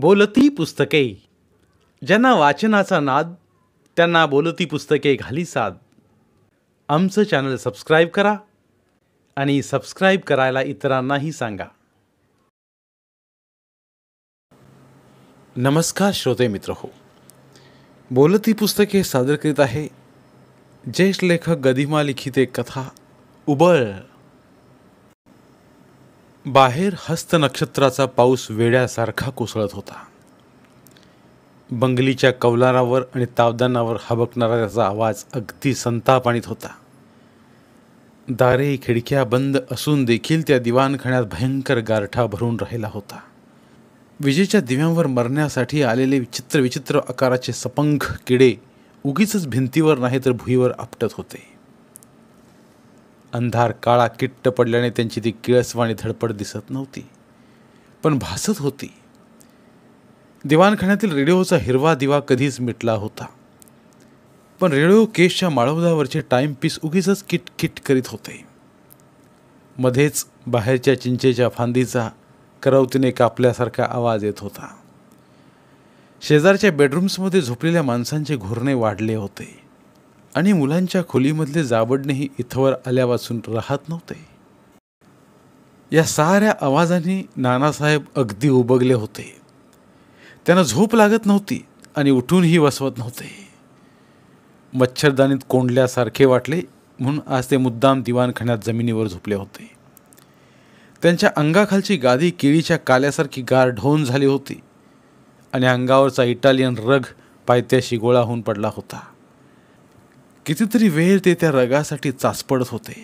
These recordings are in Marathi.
बोलती पुस्तके ज्यांना वाचनाचा नाद त्यांना बोलती पुस्तके घाली साद आमचं चॅनल सबस्क्राईब करा आणि सबस्क्राईब करायला इतरांनाही सांगा नमस्कार श्रोते मित्र हो बोलती पुस्तके सादर करीत आहे ज्येष्ठ लेखक गदिमा लिखिते कथा उबळ बाहेर हस्त नक्षत्राचा पाऊस वेड्यासारखा कोसळत होता बंगलीच्या कवलारावर आणि तावदानावर हबकणारा त्याचा आवाज अगदी संताप होता दारे खिडक्या बंद असून देखील त्या दिवाणखण्यात भयंकर गारठा भरून राहिला होता विजेच्या दिव्यांवर मरण्यासाठी आलेले विचित्र विचित्र आकाराचे सपंख किडे उगीच भिंतीवर नाही तर भुईवर आपटत होते अंधार काळा किट्ट पडल्याने त्यांची ती किळसवाणी धडपड दिसत नव्हती पण भासत होती दिवाणखान्यातील रेडिओचा हिरवा दिवा कधीच मिटला होता पण रेडिओ केसच्या माळवदावरचे पीस उगीच किट करीत होते मध्येच बाहेरच्या चिंचेच्या फांदीचा करवतीने कापल्यासारखा आवाज येत होता शेजारच्या बेडरूम्समध्ये झोपलेल्या माणसांचे घुरणे वाढले होते आणि मुलांच्या खोलीमधले जाबडणेही इथवर आल्यापासून राहत नव्हते या साऱ्या आवाजाने नानासाहेब अगदी उबगले होते त्यांना झोप लागत नव्हती आणि उठूनही बसवत नव्हते मच्छरदानीत कोंडल्यासारखे वाटले म्हणून आज ते मुद्दाम दिवाणखण्यात जमिनीवर झोपले होते त्यांच्या अंगाखालची गादी केळीच्या काल्यासारखी गार ढोन झाली होती आणि अंगावरचा इटालियन रग पायत्याशी गोळा होऊन पडला होता कितीतरी वेळ ते त्या रगासाठी चाचपडत होते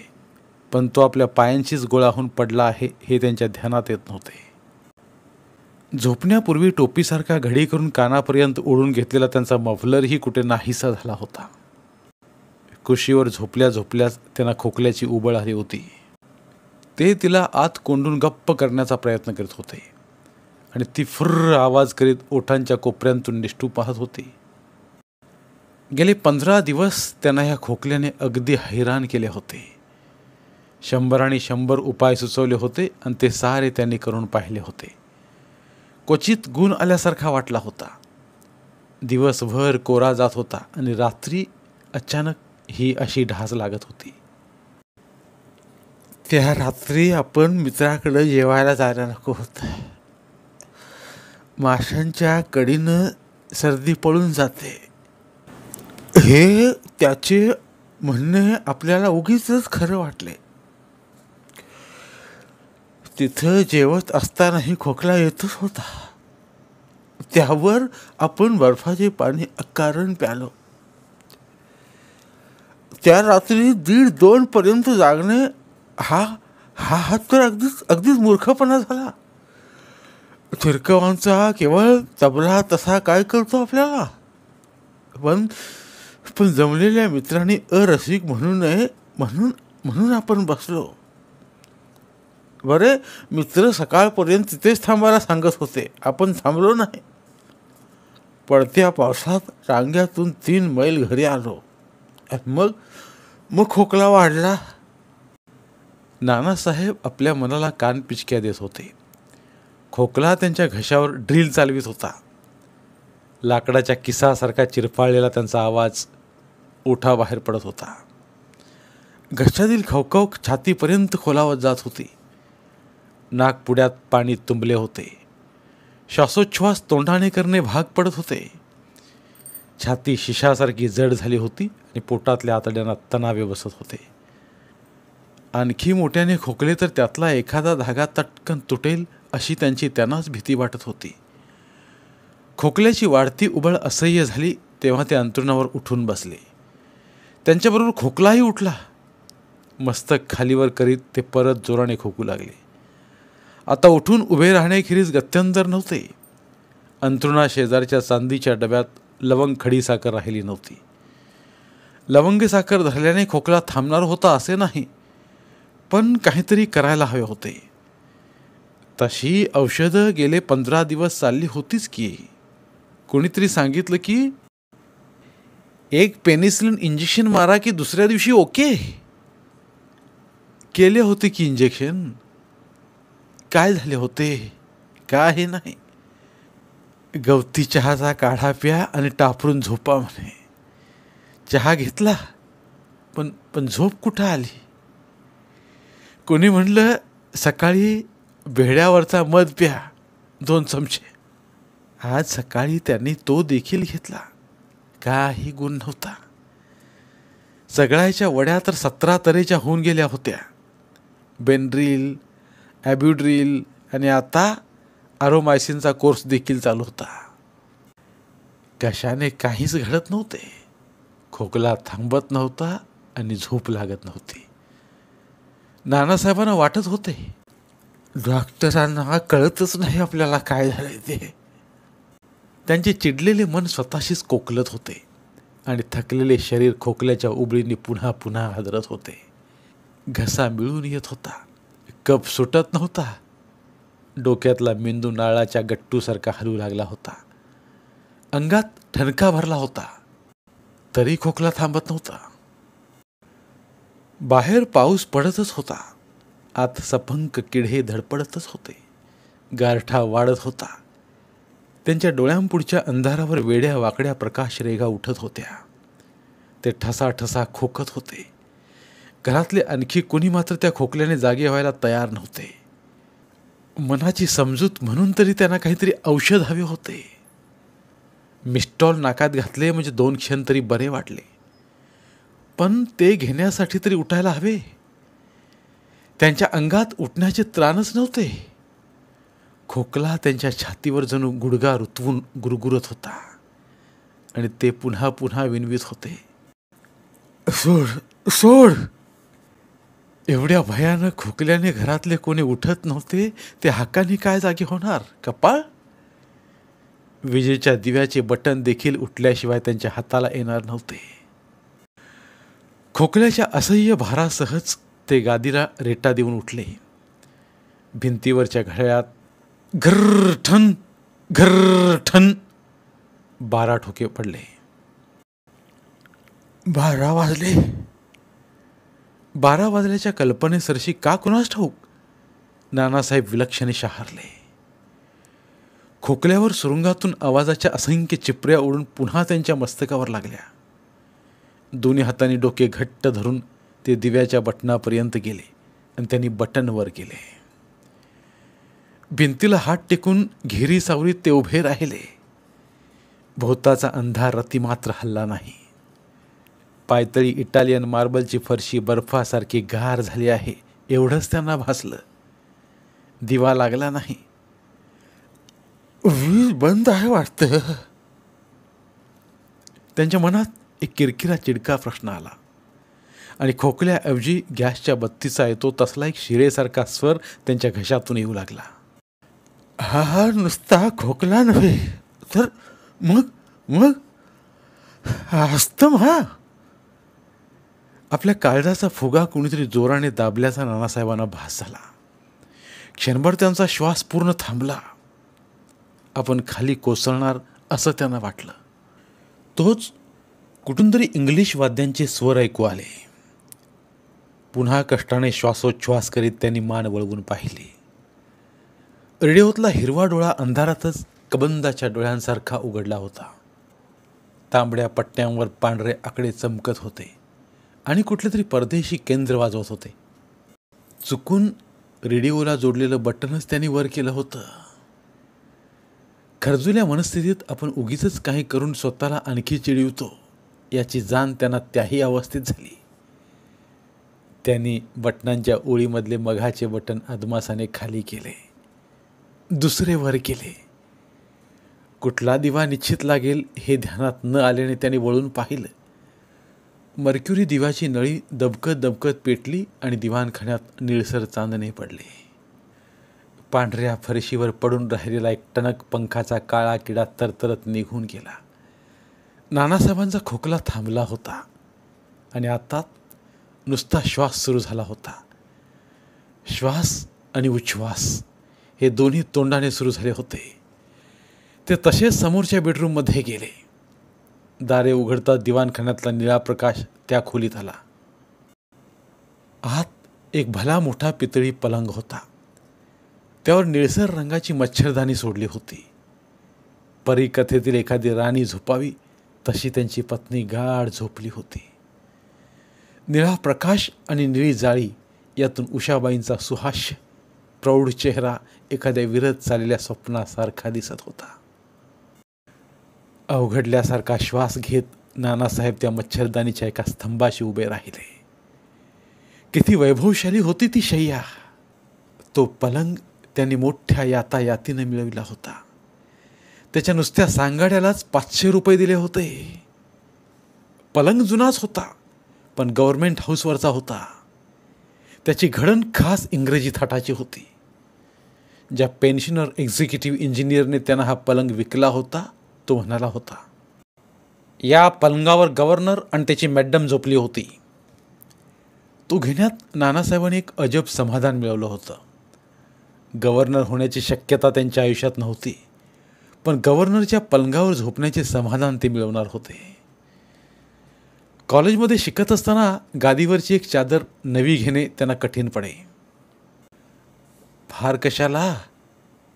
पण तो आपल्या पायांशीच गोळाहून पडला आहे हे त्यांच्या ध्यानात येत नव्हते झोपण्यापूर्वी टोपीसारखा घडी करून कानापर्यंत ओढून घेतलेला त्यांचा मफलरही कुठे नाहीसा झाला होता कुशीवर झोपल्या झोपल्याच त्यांना खोकल्याची उबळ आली होती ते तिला आत कोंडून गप्प करण्याचा प्रयत्न करीत होते आणि ती फुर्र आवाज करीत ओठांच्या कोपऱ्यांतून निष्ठू पाहत होती गेले पंधरा दिवस त्यांना ह्या खोकल्याने अगदी हैराण केले होते शंभर आणि शंभर उपाय सुचवले होते आणि ते सारे त्यांनी करून पाहिले होते क्वचित गुण आल्यासारखा वाटला होता दिवसभर कोरा जात होता आणि रात्री अचानक ही अशी ढास लागत होती त्या रात्री आपण मित्राकडं जेवायला जायला नको होतं माशांच्या कडीनं सर्दी पळून जाते हे त्याचे म्हणणे आपल्याला उगीच खरं वाटले तिथं जेवत असतानाही खोकला येतच होता त्यावर आपण बर्फाचे पाणी अकारण प्यालो त्या रात्री दीड दोन पर्यंत जागणे हा हा हात तर अगदीच अगदीच मूर्खपणा झाला थिरकवांचा केवळ तबला तसा काय करतो आपल्याला पण पण जमलेल्या मित्रांनी अरसिक म्हणू नये म्हणून म्हणून आपण बसलो बरे मित्र सकाळपर्यंत तिथेच थांबायला सांगत होते आपण थांबलो नाही पडत्या पावसात रांग्यातून तीन मैल घरी आलो मग मग खोकला वाढला नानासाहेब आपल्या मनाला कान पिचक्या देत होते खोकला त्यांच्या घशावर ड्रिल चालवीत होता लाकडाच्या किसासारखा चिरफाळलेला त्यांचा आवाज ओठाबाहेर पडत होता घशातील खवखव छातीपर्यंत खोलावत जात होती नागपुड्यात पाणी तुंबले होते श्वासोच्छ्वास तोंडाने करणे भाग पडत होते छाती शिशासारखी जड झाली होती आणि पोटातल्या आतड्यांना तणावे बसत होते आणखी मोठ्याने खोकले तर त्यातला एखादा धागा तटकन तुटेल अशी त्यांची त्यांनाच भीती वाटत होती खोकल्याची वाढती उबळ असह्य झाली तेव्हा ते अंतरुणावर उठून बसले त्यांच्याबरोबर खोकलाही उठला मस्तक खालीवर करीत ते परत जोराने खोकू लागले आता उठून उभे राहण्याखेरीज गत्यंतर नव्हते अंतरुणा शेजारच्या चांदीच्या डब्यात लवंग खडी साखर राहिली नव्हती लवंग साखर धरल्याने खोकला थांबणार होता असे नाही पण काहीतरी करायला हवे होते तशी औषधं गेले पंधरा दिवस चालली होतीच की कोणीतरी सांगितलं की एक पेनिसिलिन इंजेक्शन मारा की दुसऱ्या दिवशी ओके केले होते की इंजेक्शन काय झाले होते काय नाही गवती चहाचा काढा प्या आणि टापरून झोपा म्हणे चहा घेतला पण पण झोप कुठं आली कोणी म्हटलं सकाळी भेड्यावरचा मध प्या दोन चमचे आज सकाळी त्यांनी तो देखील घेतला काही गुण नव्हता सगळ्याच्या वड्या तर सतरा तऱ्हेच्या होऊन गेल्या होत्या बेनड्रील ॲब्युड्रील आणि आता आरोमायसिनचा कोर्स देखील चालू होता कशाने काहीच घडत नव्हते खोकला थांबत नव्हता आणि झोप लागत नव्हती नानासाहेबांना वाटत होते डॉक्टरांना कळतच नाही आपल्याला काय झालं ते त्यांचे चिडलेले मन स्वतःशीच कोकलत होते आणि थकलेले शरीर खोकल्याच्या उबळीने पुन्हा पुन्हा हजरत होते घसा मिळून येत होता कप सुटत नव्हता डोक्यातला मेंदू नाळाच्या गट्टूसारखा हलू लागला होता अंगात ठणका भरला होता तरी खोकला थांबत नव्हता बाहेर पाऊस पडतच होता आत सपंक किडे धडपडतच होते गारठा वाढत होता त्यांच्या डोळ्यांपुढच्या अंधारावर वेड्या वाकड्या प्रकाश रेगा उठत होत्या ते ठसाठसा खोकत होते घरातले आणखी कोणी मात्र त्या खोकल्याने जागे व्हायला तयार नव्हते मनाची समजूत म्हणून तरी त्यांना काहीतरी औषध हवे होते मिस्टॉल नाकात घातले म्हणजे दोन क्षण तरी बरे वाटले पण ते घेण्यासाठी तरी उठायला हवे त्यांच्या अंगात उठण्याचे त्राणच नव्हते खोकला त्यांच्या छातीवर जणू गुडगा रुतवून गुरगुरत होता आणि ते पुन्हा पुन्हा विनवीत होते सोड सोड एवढ्या भयानक खोकल्याने घरातले कोणी उठत नव्हते ते हाकाने काय जागी होणार कपाळ विजेच्या दिव्याचे बटन देखील उठल्याशिवाय त्यांच्या हाताला येणार नव्हते खोकल्याच्या असह्य भारासहच ते गादीला रेटा देऊन उठले भिंतीवरच्या घड्याळात घरठन घरठन बारा ठोके पडले बारा वाजले बारा वाजल्याच्या कल्पनेसरशी का कुणास ठाऊक नानासाहेब विलक्षणे शहारले खोकल्यावर सुरुंगातून आवाजाच्या असंख्य चिपऱ्या ओढून पुन्हा त्यांच्या मस्तकावर लागल्या दोन्ही हातांनी डोके घट्ट धरून ते दिव्याच्या बटणापर्यंत गेले आणि त्यांनी बटनवर गेले भिंतीला हात टेकून घेरी सावरी ते उभे राहिले भोवताचा अंधार रती मात्र हल्ला नाही पायतळी इटालियन मार्बलची फरशी बर्फासारखी गार झाली आहे एवढंच त्यांना भासलं दिवा लागला नाही वीज बंद आहे वाटतं त्यांच्या मनात एक किरकिरा चिडका प्रश्न आला आणि खोकल्याऐवजी गॅसच्या बत्तीचा येतो तसला एक शिरेसारखा स्वर त्यांच्या घशातून येऊ लागला हा हा नुसता खोकला नव्हे तर मग मग असतं हा आपल्या काळजाचा फुगा कुणीतरी जोराने दाबल्याचा नानासाहेबांना भास झाला क्षणभर त्यांचा श्वास पूर्ण थांबला आपण खाली कोसळणार असं त्यांना वाटलं तोच कुठून तरी इंग्लिश वाद्यांचे स्वर ऐकू आले पुन्हा कष्टाने श्वासोच्छ्वास करीत त्यांनी मान वळवून पाहिले रेडिओतला हिरवा डोळा अंधारातच कबंदाच्या डोळ्यांसारखा उघडला होता तांबड्या पट्ट्यांवर पांढरे आकडे चमकत होते आणि कुठले तरी परदेशी केंद्र वाजवत होते चुकून रेडिओला जोडलेलं बटनच त्यांनी वर केलं होतं खरजुल्या मनस्थितीत आपण उगीच काही करून स्वतःला आणखी चिडवतो याची जाण त्यांना त्याही अवस्थेत झाली त्यांनी बटनांच्या ओळीमधले मघाचे बटन अदमासाने खाली केले दुसरे वर गेले कुठला दिवा निश्चित लागेल हे ध्यानात न आल्याने त्याने वळून पाहिलं मर्क्युरी दिवाची नळी दबकत दबकत पेटली आणि दिवाणखाण्यात निळसर चांदणे पडले पांढऱ्या फरशीवर पडून राहिलेला एक टणक पंखाचा काळा किडा तरतरत निघून गेला नानासाहेबांचा खोकला थांबला होता आणि आता नुसता श्वास सुरू झाला होता श्वास आणि उच्छ्वास हे दोन्ही तोंडाने सुरू झाले होते ते तसेच समोरच्या बेडरूममध्ये गेले दारे उघडता दिवाणखान्यातला निळा प्रकाश त्या खोलीत आला आत एक भला मोठा पितळी पलंग होता त्यावर निळसर रंगाची मच्छरदाणी सोडली होती परीकथेतील एखादी राणी झोपावी तशी त्यांची पत्नी गाढ झोपली होती निळा प्रकाश आणि निळी जाळी यातून उषाबाईंचा सुहास्य प्रौढ चेहरा एखाद्या विरत चाललेल्या स्वप्नासारखा दिसत होता अवघडल्यासारखा श्वास घेत नानासाहेब त्या मच्छरदानीच्या एका स्तंभाशी उभे राहिले किती वैभवशाली होती ती शय्या तो पलंग त्यांनी मोठ्या यातायातीनं मिळविला होता त्याच्या नुसत्या सांगाड्यालाच पाचशे रुपये दिले होते पलंग जुनाच होता पण गव्हर्नमेंट हाऊसवरचा होता त्याची घडण खास इंग्रजी थाटाची होती ज्या पेन्शनर एक्झिक्युटिव्ह इंजिनियरने त्यांना हा पलंग विकला होता तो म्हणाला होता या पलंगावर गव्हर्नर आणि त्याची मॅडम झोपली होती तो घेण्यात नानासाहेबांनी एक अजब समाधान मिळवलं होतं गव्हर्नर होण्याची शक्यता त्यांच्या आयुष्यात नव्हती पण गव्हर्नरच्या पलंगावर झोपण्याचे समाधान ते मिळवणार होते कॉलेजमध्ये शिकत असताना गादीवरची एक चादर नवी घेणे त्यांना कठीण पडे फार कशाला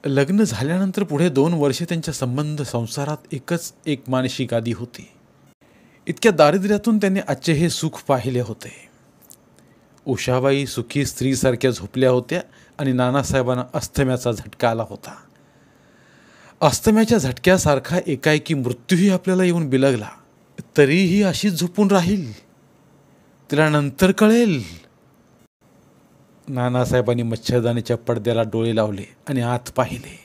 लग्न झाल्यानंतर पुढे दोन वर्षे त्यांच्या संबंध संसारात एकच एक मानसिक आदी होती इतक्या दारिद्र्यातून त्यांनी आजचे हे सुख पाहिले होते उषाबाई सुखी स्त्रीसारख्या झोपल्या होत्या आणि नानासाहेबांना अस्थम्याचा झटका आला होता अस्थम्याच्या झटक्यासारखा एकाएकी मृत्यूही आपल्याला येऊन बिलगला तरीही अशीच झोपून राहील तिला नंतर कळेल नानासाहेबांनी मच्छरदानीच्या पडद्याला डोळे लावले आणि आत पाहिले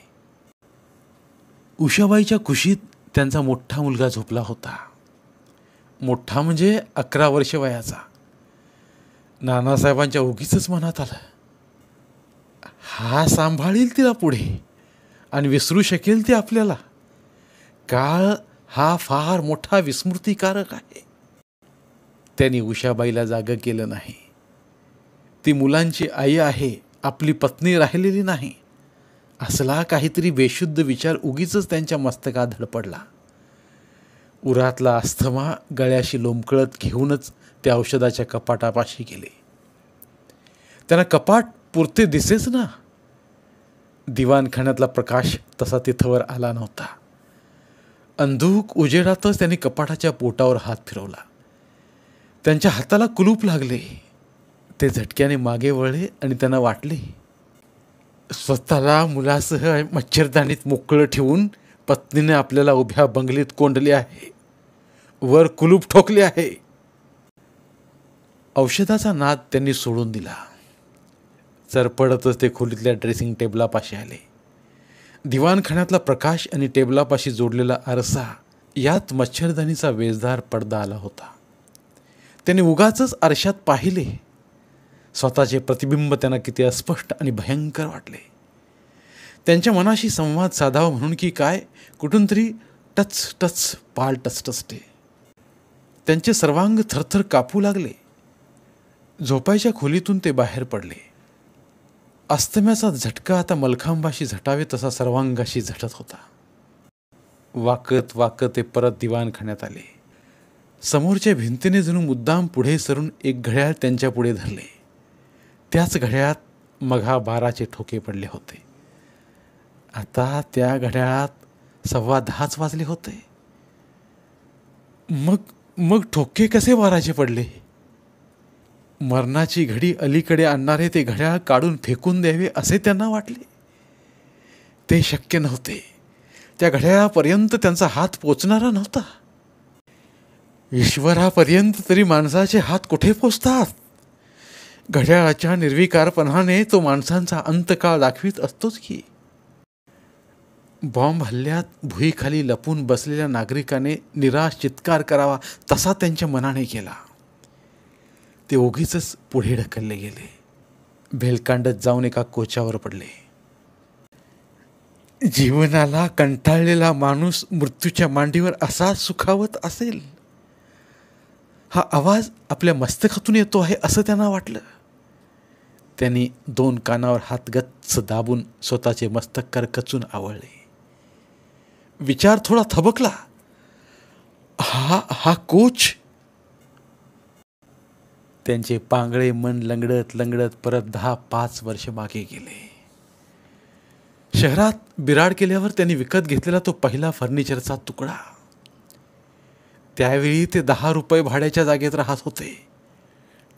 उषाबाईच्या खुशीत त्यांचा मोठा मुलगा झोपला होता मोठा म्हणजे अकरा वर्ष वयाचा नानासाहेबांच्या उगीच मनात आलं हा सांभाळील तिला पुढे आणि विसरू शकेल ते आपल्याला काळ हा फार मोठा विस्मृतीकारक आहे त्यांनी उषाबाईला जाग केलं नाही ती मुलांची आई आहे आपली पत्नी राहिलेली नाही असला काहीतरी बेशुद्ध विचार उगीच त्यांच्या मस्तकात धडपडला उरातला अस्थमा गळ्याशी लोंबकळत घेऊनच त्या औषधाच्या कपाटापाशी गेले त्यांना कपाट पुरते दिसेच ना दिवाणखान्यातला प्रकाश तसा तिथवर आला नव्हता अंधूक उजेडातच त्यांनी कपाटाच्या पोटावर हात फिरवला त्यांच्या हाताला कुलूप लागले ते झटक्याने मागे वळले आणि त्यांना वाटले स्वतःला मुलासह मच्छरदाणीत मोकळं ठेवून पत्नीने आपल्याला उभ्या बंगलीत कोंडले आहे वर कुलूप ठोकले आहे औषधाचा नाद त्यांनी सोडून दिला चरपडतच ते खोलीतल्या ड्रेसिंग टेबलापाशी आले दिवाणखान्यातला प्रकाश आणि टेबलापाशी जोडलेला आरसा यात मच्छरदाणीचा वेजदार पडदा आला होता त्याने उगाच आरशात पाहिले स्वतःचे प्रतिबिंब त्यांना किती अस्पष्ट आणि भयंकर वाटले त्यांच्या मनाशी संवाद साधावा म्हणून की काय कुठून तरी टच टच पाल टच टचते त्यांचे सर्वांग थरथर कापू लागले झोपायच्या खोलीतून ते बाहेर पडले अस्तम्याचा झटका आता मलखांबाशी झटावे तसा सर्वांगाशी झटत होता वाकत वाकत ते परत खाण्यात आले समोरच्या भिंतीने जणू मुद्दाम पुढे सरून एक घड्याळ त्यांच्या पुढे धरले त्याच घड्याळात मघा बाराचे ठोके पडले होते आता त्या घड्याळात सव्वा दहाच वाजले होते मग मग ठोके कसे बाराचे पडले मरणाची घडी अलीकडे आणणारे ते घड्याळ काढून फेकून द्यावे असे त्यांना वाटले ते शक्य नव्हते त्या घड्याळापर्यंत त्यांचा हात पोचणारा नव्हता ईश्वरापर्यंत तरी माणसाचे हात कुठे पोचतात घड्याळाच्या निर्विकारपणाने तो माणसांचा अंतकाळ दाखवित असतोच की बॉम्ब हल्ल्यात भुईखाली लपून बसलेल्या नागरिकाने निराश चित्कार करावा तसा त्यांच्या मनाने केला ते ओघीच पुढे ढकलले गेले भेलकांडत जाऊन एका कोचावर पडले जीवनाला कंटाळलेला माणूस मृत्यूच्या मांडीवर असा सुखावत असेल हा आवाज आपल्या मस्तकातून येतो आहे असं त्यांना वाटलं त्यांनी दोन कानावर हातगच्च दाबून स्वतःचे मस्तक करकचून आवळले विचार थोडा थबकला हा हा कोच त्यांचे पांगळे मन लंगडत लंगडत परत दहा पाच वर्ष मागे गेले शहरात बिराड केल्यावर त्यांनी विकत घेतलेला तो पहिला फर्निचरचा तुकडा त्यावेळी ते दहा रुपये भाड्याच्या जागेत राहत होते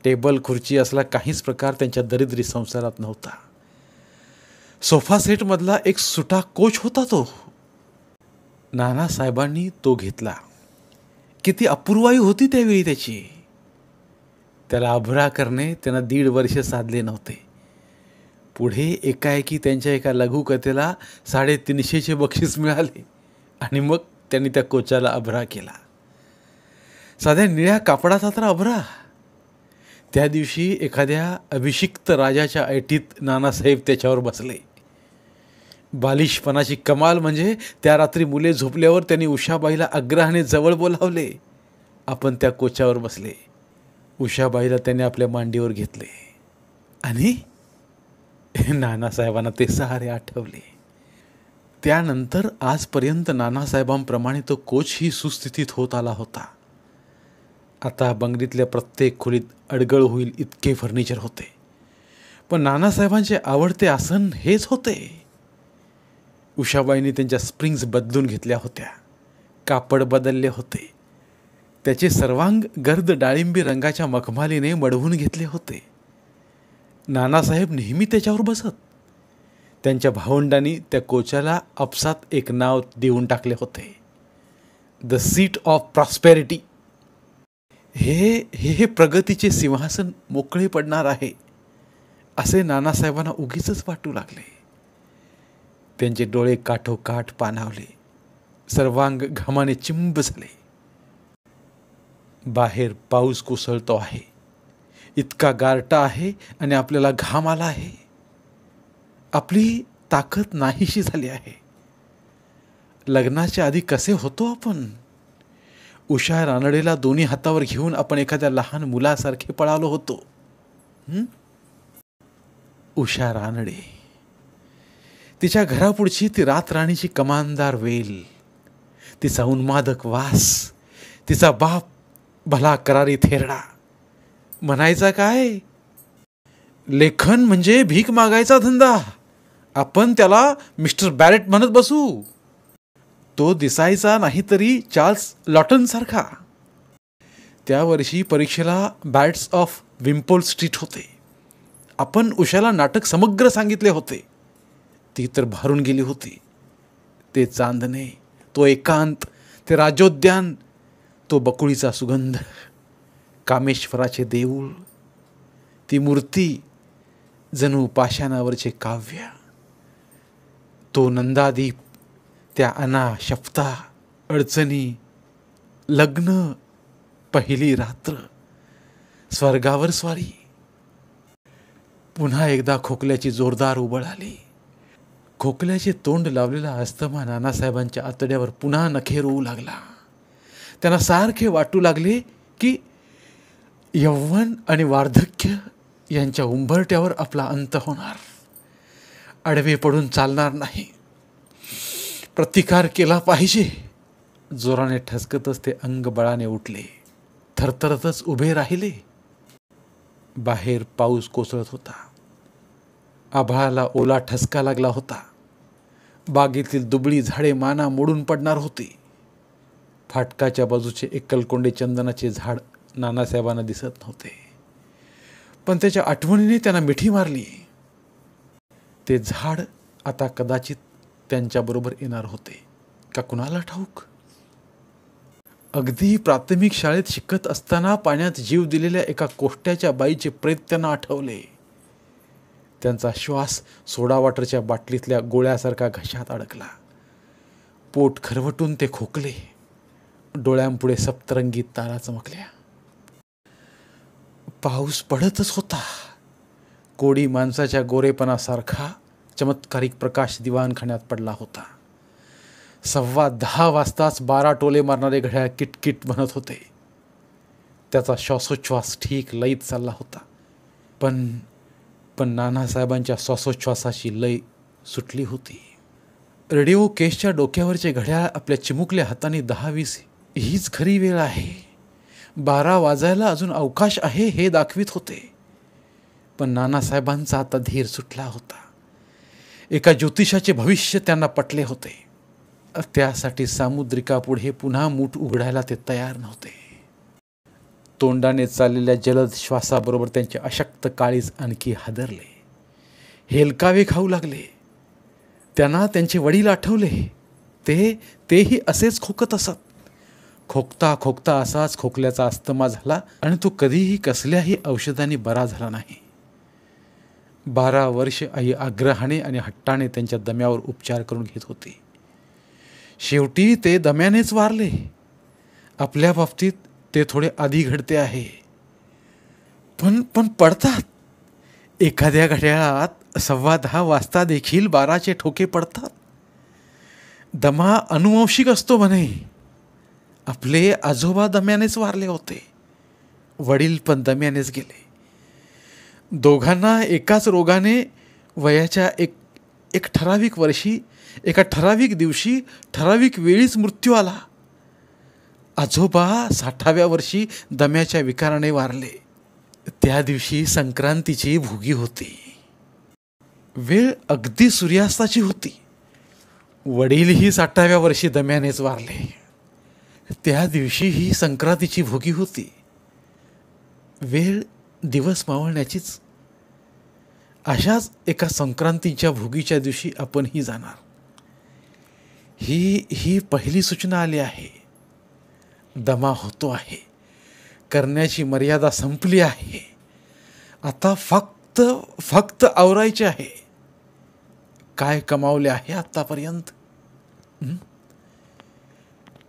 टेबल खुर्ची असला काहीच प्रकार त्यांच्या दरिद्री संसारात नव्हता सोफा मधला एक सुटा कोच होता तो नाना साहेबांनी तो घेतला किती अपूर्वाई होती त्यावेळी त्याची त्याला अभरा करणे त्यांना दीड वर्ष साधले नव्हते पुढे एकाएकी त्यांच्या एका लघुकथेला साडेतीनशेचे बक्षीस मिळाले आणि मग त्यांनी त्या कोचाला अभरा केला साध्या निळ्या कापडाचा तर अभरा त्या दिवशी एखाद्या अभिषिक्त राजाच्या ऐटीत नानासाहेब त्याच्यावर बसले बालिशपणाची कमाल म्हणजे त्या रात्री मुले झोपल्यावर त्यांनी उषाबाईला आग्रहाने जवळ बोलावले आपण त्या कोचावर बसले उषाबाईला त्याने आपल्या मांडीवर घेतले आणि नानासाहेबांना ते सहारे आठवले त्यानंतर आजपर्यंत नानासाहेबांप्रमाणे तो कोच ही सुस्थितीत होत आला होता आता बंगलीतल्या प्रत्येक खोलीत अडगळ होईल इतके फर्निचर होते पण नानासाहेबांचे आवडते आसन हेच होते उषाबाईंनी त्यांच्या स्प्रिंग्स बदलून घेतल्या होत्या कापड बदलले होते त्याचे सर्वांग गर्द डाळिंबी रंगाच्या मखमालीने मडवून घेतले होते नानासाहेब नेहमी त्याच्यावर बसत त्यांच्या भावंडांनी त्या कोचाला आपसात एक नाव देऊन टाकले होते द सीट ऑफ प्रॉस्पेरिटी हे हे हे प्रगतीचे सिंहासन मोकळे पडणार आहे असे नानासाहेबांना उगीच वाटू लागले त्यांचे डोळे काठोकाठ पानावले, सर्वांग घमाने चिंब झाले बाहेर पाऊस कोसळतो आहे इतका गारटा आहे आणि आपल्याला घाम आला आहे आपली ताकद नाहीशी झाली आहे लग्नाच्या आधी कसे होतो आपण उषा रानडेला दोन्ही हातावर घेऊन आपण एखाद्या लहान मुलासारखे पळालो होतो उषा रानडे तिच्या घरापुढची ती रातराणीची कमानदार वेल तिचा उन्मादक वास तिचा बाप भला करारी थेरडा म्हणायचा काय लेखन म्हणजे भीक मागायचा धंदा आपण त्याला मिस्टर बॅरेट म्हणत बसू तो दिसायचा नाहीतरी चार्ल्स सारखा त्या वर्षी परीक्षेला बॅट्स ऑफ विम्पोल स्ट्रीट होते आपण उषाला नाटक समग्र सांगितले होते ती तर भारून गेली होती ते चांदणे तो एकांत ते राजोद्यान तो बकुळीचा सुगंध कामेश्वराचे देऊळ ती मूर्ती जणू पाषाणावरचे काव्य तो नंदादीप त्या अना शप्ता अडचणी लग्न पहिली रात्र स्वर्गावर स्वारी पुन्हा एकदा खोकल्याची जोरदार उबळ आली खोकल्याचे तोंड लावलेला अस्तमा नानासाहेबांच्या आतड्यावर पुन्हा नखेर होऊ लागला त्यांना सारखे वाटू लागले की यवन आणि वार्धक्य यांच्या उंबरट्यावर आपला अंत होणार आडवे पडून चालणार नाही प्रतिकार केला पाहिजे जोराने ठसकतच ते अंग बळाने उठले थरथरतच उभे राहिले बाहेर पाऊस कोसळत होता आभाळाला ओला ठसका लागला होता बागेतील दुबळी झाडे माना मोडून पडणार होती फाटकाच्या बाजूचे एकलकोंडे चंदनाचे झाड नानासाहेबांना दिसत नव्हते पण त्याच्या आठवणीने त्यांना मिठी मारली ते झाड आता कदाचित त्यांच्याबरोबर येणार होते का कुणाला ठाऊक अगदी प्राथमिक शाळेत शिकत असताना पाण्यात जीव दिलेल्या एका कोष्ट्याच्या बाईचे प्रेत त्यांना आठवले त्यांचा श्वास सोडा वॉटरच्या बाटलीतल्या गोळ्यासारखा घशात अडकला पोट खरवटून ते खोकले डोळ्यांपुढे सप्तरंगी तारा चमकल्या पाऊस पडतच होता कोडी माणसाच्या गोरेपणासारखा चमत्कारिक प्रकाश दिवाणखान्यात पडला होता सव्वा दहा वाजताच बारा टोले मारणारे घड्याळ किटकिट म्हणत होते त्याचा श्वासोच्छ्वास ठीक लईत चालला होता पण पण नानासाहेबांच्या श्वासोच्छ्वासाची लय सुटली होती रेडिओ केसच्या डोक्यावरचे घड्याळ आपल्या चिमुकल्या हाताने दहा वीस हीच खरी वेळ आहे बारा वाजायला अजून अवकाश आहे हे दाखवित होते पण नानासाहेबांचा आता धीर सुटला होता एका ज्योतिषाचे भविष्य त्यांना पटले होते त्यासाठी सामुद्रिकापुढे पुन्हा मूठ उघडायला ते तयार नव्हते तोंडाने चाललेल्या जलद श्वासाबरोबर त्यांचे अशक्त काळीज आणखी हादरले हेलकावे खाऊ लागले त्यांना त्यांचे वडील आठवले ते तेही असेच खोकत असत खोकता खोकता असाच खोकल्याचा अस्तमा झाला आणि तो कधीही कसल्याही औषधाने बरा झाला नाही बारा वर्ष आई आग्रहाने आणि हट्टाने त्यांच्या दम्यावर उपचार करून घेत होते शेवटी ते दम्यानेच वारले आपल्या बाबतीत ते थोडे आधी घडते आहे पण पण पडतात एखाद्या घड्याळात सव्वा दहा वाजता देखील बाराचे ठोके पडतात दमा अनुवंशिक असतो म्हणे आपले आजोबा दम्यानेच वारले होते वडील पण दम्यानेच गेले दोघांना एकाच रोगाने वयाच्या एक एक ठराविक वर्षी एका ठराविक दिवशी ठराविक वेळीच मृत्यू आला आजोबा साठाव्या वर्षी दम्याच्या विकाराने वारले त्या दिवशी संक्रांतीची भोगी होती वेळ अगदी सूर्यास्ताची होती वडीलही साठाव्या वर्षी दम्यानेच वारले त्या दिवशी ही संक्रांतीची भोगी होती वेळ दिवस मावळण्याचीच अशाच एका संक्रांतीच्या भोगीच्या दिवशी आपण ही जाणार ही ही पहिली सूचना आली आहे दमा होतो आहे करण्याची मर्यादा संपली आहे आता फक्त फक्त आवरायचे आहे काय कमावले आहे आत्तापर्यंत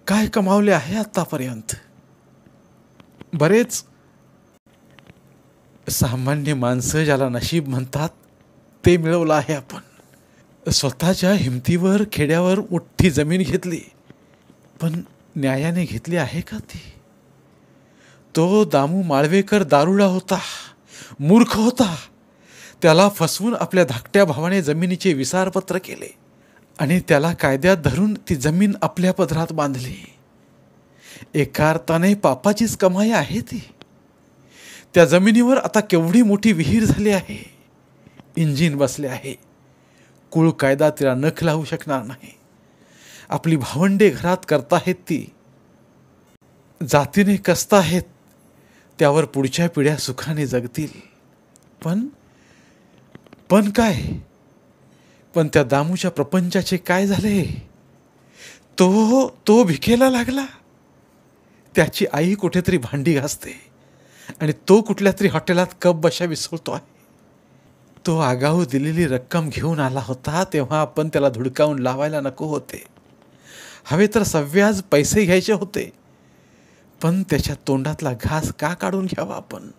काय कमावले आहे आत्तापर्यंत बरेच सामान्य माणसं ज्याला नशीब म्हणतात ते मिळवलं आहे आपण स्वतःच्या हिमतीवर खेड्यावर मोठी जमीन घेतली पण न्यायाने घेतली आहे का ती तो दामू माळवेकर दारुळा होता मूर्ख होता त्याला फसवून आपल्या धाकट्या भावाने जमिनीचे विसारपत्र केले आणि त्याला कायद्यात धरून ती जमीन आपल्या पदरात बांधली एका अर्थाने पापाचीच कमाई आहे ती त्या जमिनीवर आता केवढी मोठी विहीर झाली आहे इंजिन बसले आहे कुळ कायदा तिला नख लावू शकणार नाही आपली भावंडे घरात करताहेत ती जातीने कसताहेत त्यावर पुढच्या पिढ्या सुखाने जगतील पण पण काय पण त्या दामूच्या प्रपंचाचे काय झाले तो तो भिकेला लागला त्याची आई कुठेतरी भांडी घासते आणि तो कुठल्या तरी हॉटेलात कप बशा विसरतो आहे तो आगाऊ दिलेली रक्कम घेऊन आला होता तेव्हा आपण त्याला धुडकावून लावायला नको होते हवे तर सव्याज पैसे घ्यायचे होते पण त्याच्या तोंडातला घास का काढून घ्यावा आपण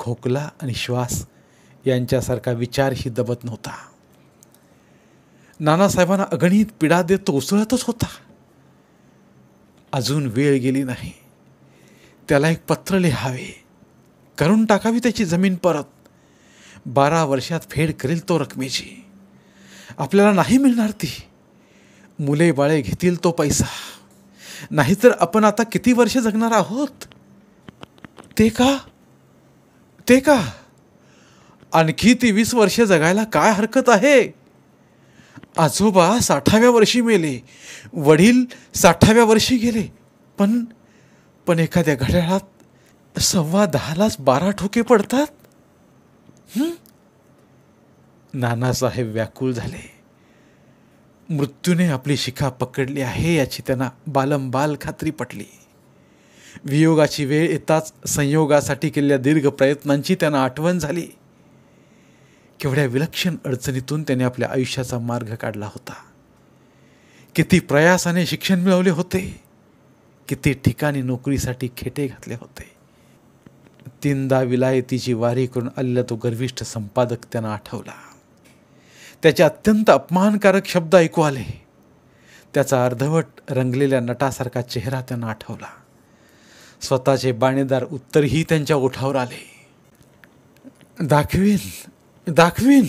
खोकला आणि श्वास यांच्यासारखा विचारही दबत नव्हता नानासाहेबांना अगणित पिडा देत तो उसळतच होता अजून वेळ गेली नाही त्याला एक पत्र लिहावे करून टाकावी त्याची जमीन परत बारा वर्षात फेड करील तो रकमेची आपल्याला नाही मिळणार ती मुले बाळे घेतील तो पैसा नाहीतर आपण आता किती वर्ष जगणार आहोत ते का ते का आणखी ती वीस वर्षे जगायला काय हरकत आहे आजोबा साठाव्या वर्षी मेले वडील साठाव्या वर्षी गेले पण पण एखाद्या घड्याळात सव्वा दहालाच बारा ठोके पडतात नानासाहेब व्याकुळ झाले मृत्यूने आपली शिखा पकडली आहे याची त्यांना बालंबाल खात्री पटली वियोगाची वेळ येताच संयोगासाठी केलेल्या दीर्घ प्रयत्नांची त्यांना आठवण झाली केवढ्या विलक्षण अडचणीतून त्याने आपल्या आयुष्याचा मार्ग काढला होता किती प्रयासाने शिक्षण मिळवले होते किती ठिकाणी नोकरीसाठी खेटे घातले होते तीनदा विलायतीची वारी करून आलेला तो गर्विष्ठ संपादक त्यांना आठवला त्याचे अत्यंत अपमानकारक शब्द ऐकू आले त्याचा अर्धवट रंगलेल्या नटासारखा चेहरा त्यांना आठवला स्वतःचे बाणेदार उत्तरही त्यांच्या ओठावर आले दाखवीन दाखवीन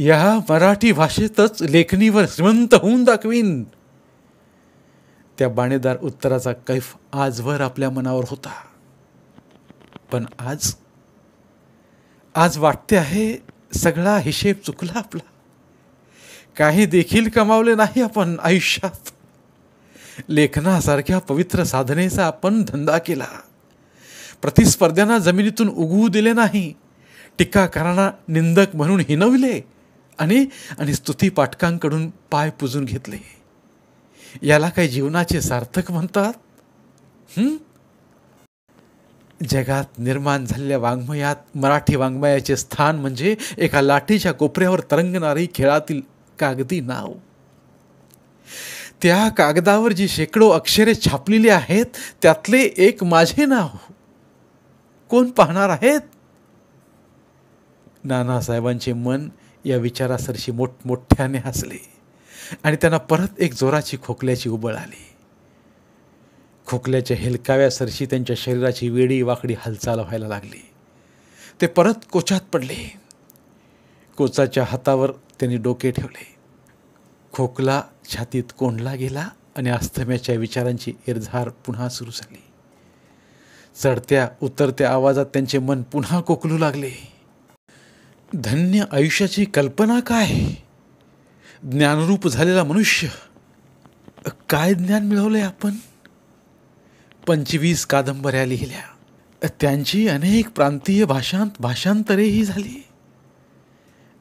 या मराठी भाषेतच लेखणीवर श्रीमंत होऊन दाखवीन त्या बाणेदार उत्तराचा कैफ आजवर आपल्या मनावर होता पण आज आज वाटते आहे सगळा हिशेब चुकला आपला काही देखील कमावले नाही आपण आयुष्यात लेखनासारख्या पवित्र साधनेचा आपण धंदा केला प्रतिस्पर्ध्यांना जमिनीतून उगवू दिले नाही टीकाकारांना निंदक म्हणून हिनवले आणि आणि स्तुतीपाठकांकडून पाय पुजून घेतले याला काही जीवनाचे सार्थक म्हणतात जगात निर्माण झालेल्या वाङ्मयात मराठी वाङ्मयाचे स्थान म्हणजे एका लाठीच्या कोपऱ्यावर तरंगणारी खेळातील कागदी नाव त्या कागदावर जी शेकडो अक्षरे छापलेली आहेत त्यातले एक माझे नाव कोण पाहणार आहेत नानासाहेबांचे मन या विचारासरशी मोठमोठ्याने हसले आणि त्यांना परत एक जोराची खोकल्याची उबळ आली खोकल्याच्या सरशी त्यांच्या शरीराची वेडी वाकडी हालचाल व्हायला लागली ते परत कोचात पडले कोचाच्या हातावर त्यांनी डोके ठेवले खोकला छातीत कोंडला गेला आणि अस्थम्याच्या विचारांची इरझार पुन्हा सुरू झाली चढत्या उतरत्या आवाजात त्यांचे मन पुन्हा कोकलू लागले धन्य आयुष्याची कल्पना काय ज्ञानरूप झालेला मनुष्य काय ज्ञान मिळवलं आपण पंचवीस कादंबऱ्या लिहिल्या त्यांची अनेक प्रांतीय भाषांत भाषांतरेही झाली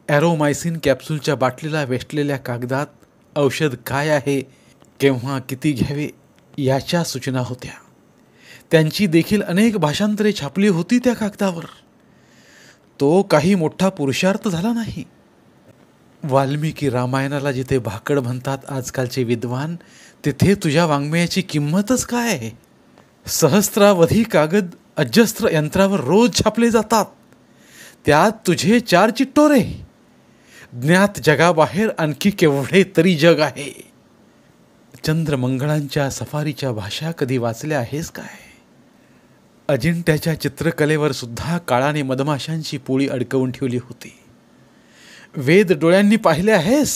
ॲरोमायसिन कॅप्सूलच्या बाटलीला वेष्टलेल्या कागदात औषध काय आहे केव्हा किती घ्यावे याच्या सूचना होत्या त्यांची देखील अनेक भाषांतरे छापली होती त्या कागदावर तो काही मोठा पुरुषार्थ झाला नाही वाल्मिकी रामायणाला जिथे भाकड म्हणतात आजकालचे विद्वान तिथे तुझ्या वाङ्मयाची किंमतच काय आहे सहस्रावधी कागद अजस्त्र यंत्रावर रोज छापले जातात त्यात तुझे चार चिट्टोरे ज्ञात जगाबाहेर आणखी केवढे तरी जग आहे चंद्रमंगळांच्या सफारीच्या भाषा कधी वाचल्या आहेस काय अजिंठ्याच्या चित्रकलेवर सुद्धा काळाने मधमाशांची पोळी अडकवून ठेवली होती वेद डोळ्यांनी पाहिले आहेस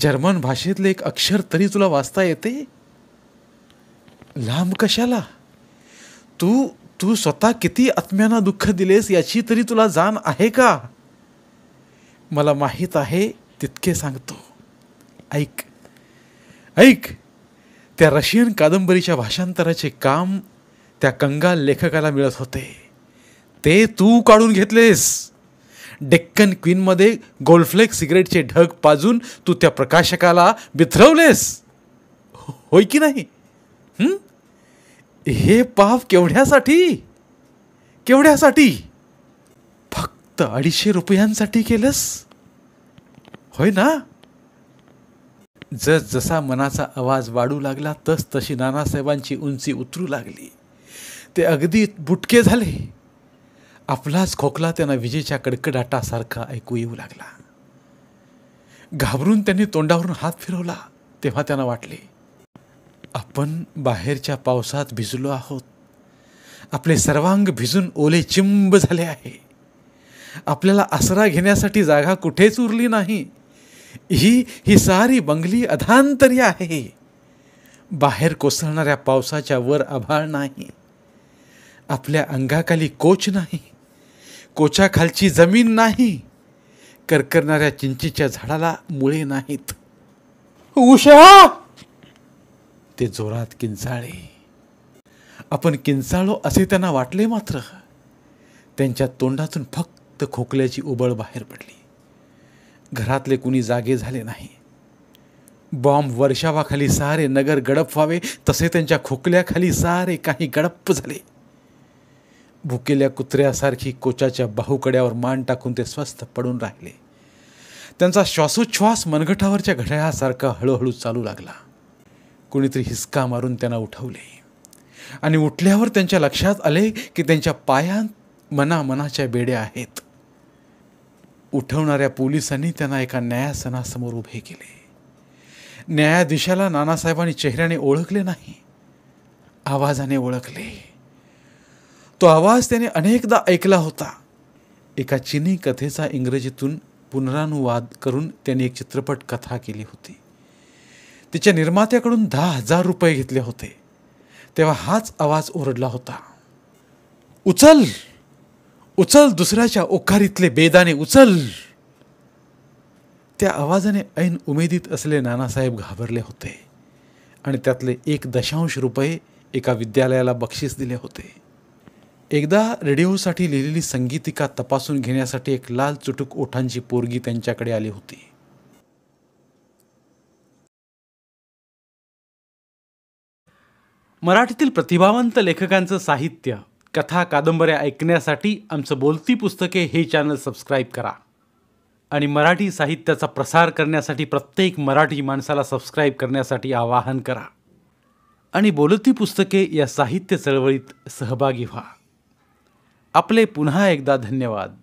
जर्मन भाषेतले एक अक्षर तरी तुला वाचता येते लांब कशाला तू तू स्वतः किती आत्म्यांना दुःख दिलेस याची तरी तुला जाण आहे का मला माहीत आहे तितके सांगतो ऐक ऐक त्या रशियन कादंबरीच्या भाषांतराचे काम त्या कंगाल लेखकाला मिळत होते ते तू काढून घेतलेस डेक्कन क्वीनमध्ये गोल्फ्लेक्स सिगरेटचे ढग पाजून तू त्या प्रकाशकाला बिथरवलेस होय की नाही हे पाप केवढ्यासाठी केवढ्यासाठी फक्त अडीचशे रुपयांसाठी केलंस होय ना जस जसा मनाचा आवाज वाढू लागला तस तशी नानासाहेबांची उंची उतरू लागली ते अगदी बुटके झाले आपलाच खोकला त्यांना विजेच्या कडकडाटासारखा ऐकू येऊ लागला घाबरून त्यांनी तोंडावरून हात फिरवला तेव्हा त्यांना वाटले आपण बाहेरच्या पावसात भिजलो आहोत आपले सर्वांग भिजून ओले चिंब झाले आहे आपल्याला आसरा घेण्यासाठी जागा कुठेच उरली नाही ही ही सारी बंगली अधांतरी आहे बाहेर कोसळणाऱ्या पावसाच्या वर आभाळ नाही आपल्या अंगाखाली कोच नाही कोचाखालची जमीन नाही करकरणाऱ्या चिंचीच्या झाडाला मुळे नाहीत उषा ते जोरात किंचाळे आपण किंचाळो असे त्यांना वाटले मात्र त्यांच्या तोंडातून फक्त खोकल्याची उबळ बाहेर पडली घरातले कुणी जागे झाले नाही बॉम्ब वर्षावाखाली सारे नगर गडप व्हावे तसे त्यांच्या खोकल्याखाली सारे काही गडप्प झाले भुकेल्या कुत्र्यासारखी कोचाच्या बाहूकड्यावर मान टाकून ते स्वस्थ पडून राहिले त्यांचा श्वासोच्छ्वास मनगटावरच्या घड्याळासारखा हळूहळू चालू लागला कुणीतरी हिसका मारून त्यांना उठवले आणि उठल्यावर त्यांच्या लक्षात आले की त्यांच्या पायांत मनामनाच्या बेड्या आहेत उठवणाऱ्या पोलिसांनी त्यांना एका न्यायासनासमोर उभे केले न्यायाधीशाला नानासाहेबांनी चेहऱ्याने ओळखले नाही आवाजाने ओळखले तो आवाज त्याने अनेकदा ऐकला होता एका चिनी कथेचा इंग्रजीतून पुनरानुवाद करून त्याने एक चित्रपट कथा केली होती तिच्या निर्मात्याकडून दहा हजार रुपये घेतले होते तेव्हा हाच आवाज ओरडला होता उचल उचल दुसऱ्याच्या ओखारीतले बेदाने उचल त्या आवाजाने ऐन उमेदीत असले नानासाहेब घाबरले होते आणि त्यातले एक दशांश रुपये एका विद्यालयाला बक्षीस दिले होते एकदा रेडिओसाठी लिहिलेली संगीतिका तपासून घेण्यासाठी एक लाल चुटूक ओठांची पोरगी त्यांच्याकडे आली होती मराठीतील प्रतिभावंत लेखकांचं साहित्य कथा कादंबऱ्या ऐकण्यासाठी आमचं बोलती पुस्तके हे चॅनल सबस्क्राईब करा आणि मराठी साहित्याचा प्रसार करण्यासाठी प्रत्येक मराठी माणसाला सबस्क्राईब करण्यासाठी आवाहन करा आणि बोलती पुस्तके या साहित्य चळवळीत सहभागी व्हा आपले पुन्हा एकदा धन्यवाद